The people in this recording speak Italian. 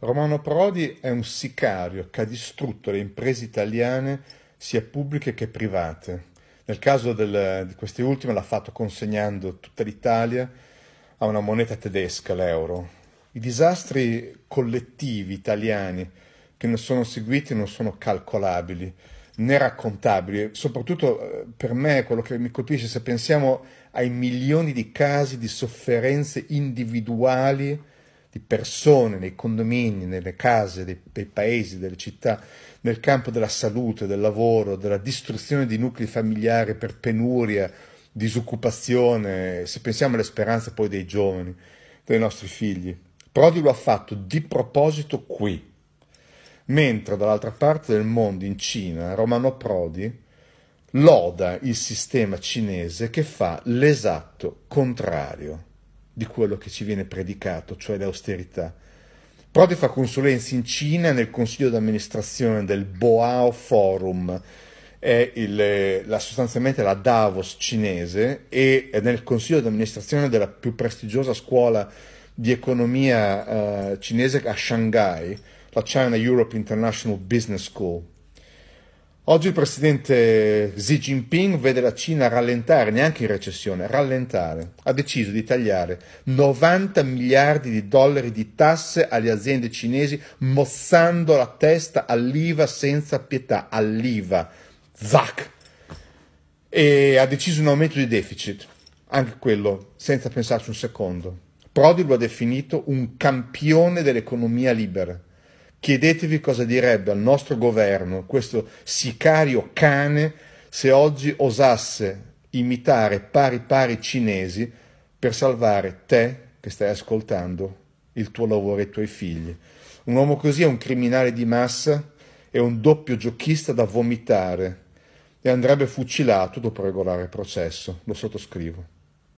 Romano Prodi è un sicario che ha distrutto le imprese italiane sia pubbliche che private. Nel caso del, di queste ultime l'ha fatto consegnando tutta l'Italia a una moneta tedesca, l'euro. I disastri collettivi italiani che ne sono seguiti non sono calcolabili né raccontabili. Soprattutto eh, per me quello che mi colpisce se pensiamo ai milioni di casi di sofferenze individuali di persone nei condomini, nelle case, dei, dei paesi, delle città, nel campo della salute, del lavoro, della distruzione di nuclei familiari per penuria, disoccupazione, se pensiamo alle speranze poi dei giovani, dei nostri figli. Prodi lo ha fatto di proposito qui, mentre dall'altra parte del mondo, in Cina, Romano Prodi loda il sistema cinese che fa l'esatto contrario di quello che ci viene predicato, cioè l'austerità. Prodi fa consulenza in Cina nel consiglio d'amministrazione del Boao Forum, è il, la, sostanzialmente la Davos cinese, e nel consiglio d'amministrazione della più prestigiosa scuola di economia eh, cinese a Shanghai, la China Europe International Business School. Oggi il presidente Xi Jinping vede la Cina rallentare, neanche in recessione, rallentare. Ha deciso di tagliare 90 miliardi di dollari di tasse alle aziende cinesi, mozzando la testa all'IVA senza pietà, all'IVA. Zac! E ha deciso un aumento di deficit, anche quello, senza pensarci un secondo. Prodi lo ha definito un campione dell'economia libera. Chiedetevi cosa direbbe al nostro governo questo sicario cane se oggi osasse imitare pari pari cinesi per salvare te che stai ascoltando, il tuo lavoro e i tuoi figli. Un uomo così è un criminale di massa è un doppio giochista da vomitare e andrebbe fucilato dopo regolare processo, lo sottoscrivo.